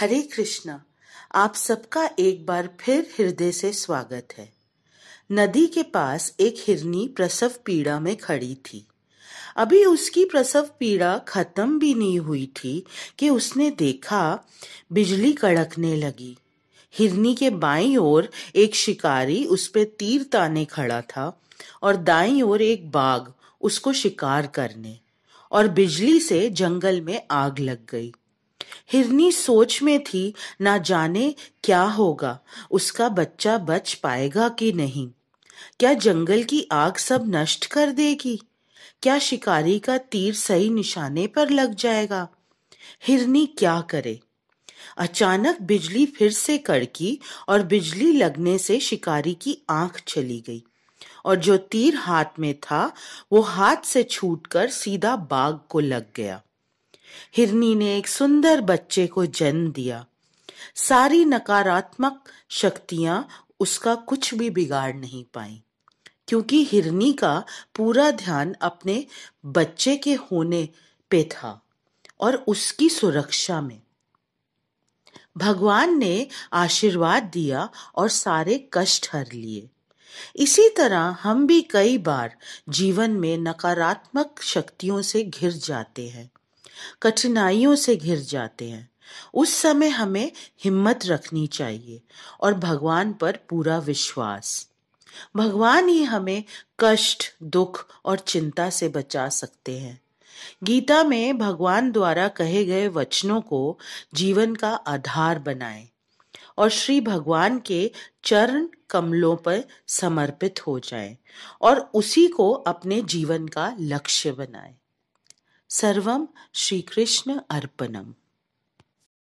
हरे कृष्णा आप सबका एक बार फिर हृदय से स्वागत है नदी के पास एक हिरनी प्रसव पीड़ा में खड़ी थी अभी उसकी प्रसव पीड़ा खत्म भी नहीं हुई थी कि उसने देखा बिजली कड़कने लगी हिरनी के बाईं ओर एक शिकारी उस पर तीर ताने खड़ा था और दाईं ओर एक बाघ उसको शिकार करने और बिजली से जंगल में आग लग गई हिरनी सोच में थी ना जाने क्या होगा उसका बच्चा बच पाएगा कि नहीं क्या जंगल की आग सब नष्ट कर देगी क्या शिकारी का तीर सही निशाने पर लग जाएगा हिरनी क्या करे अचानक बिजली फिर से कड़की और बिजली लगने से शिकारी की आंख चली गई और जो तीर हाथ में था वो हाथ से छूटकर सीधा बाग को लग गया हिरनी ने एक सुंदर बच्चे को जन्म दिया सारी नकारात्मक शक्तियां उसका कुछ भी बिगाड़ नहीं पाई क्योंकि हिरनी का पूरा ध्यान अपने बच्चे के होने पे था और उसकी सुरक्षा में भगवान ने आशीर्वाद दिया और सारे कष्ट हर लिए इसी तरह हम भी कई बार जीवन में नकारात्मक शक्तियों से घिर जाते हैं कठिनाइयों से घिर जाते हैं उस समय हमें हिम्मत रखनी चाहिए और भगवान पर पूरा विश्वास भगवान ही हमें कष्ट दुख और चिंता से बचा सकते हैं गीता में भगवान द्वारा कहे गए वचनों को जीवन का आधार बनाएं और श्री भगवान के चरण कमलों पर समर्पित हो जाएं और उसी को अपने जीवन का लक्ष्य बनाएं सर्वम श्रीकृष्ण अर्पणम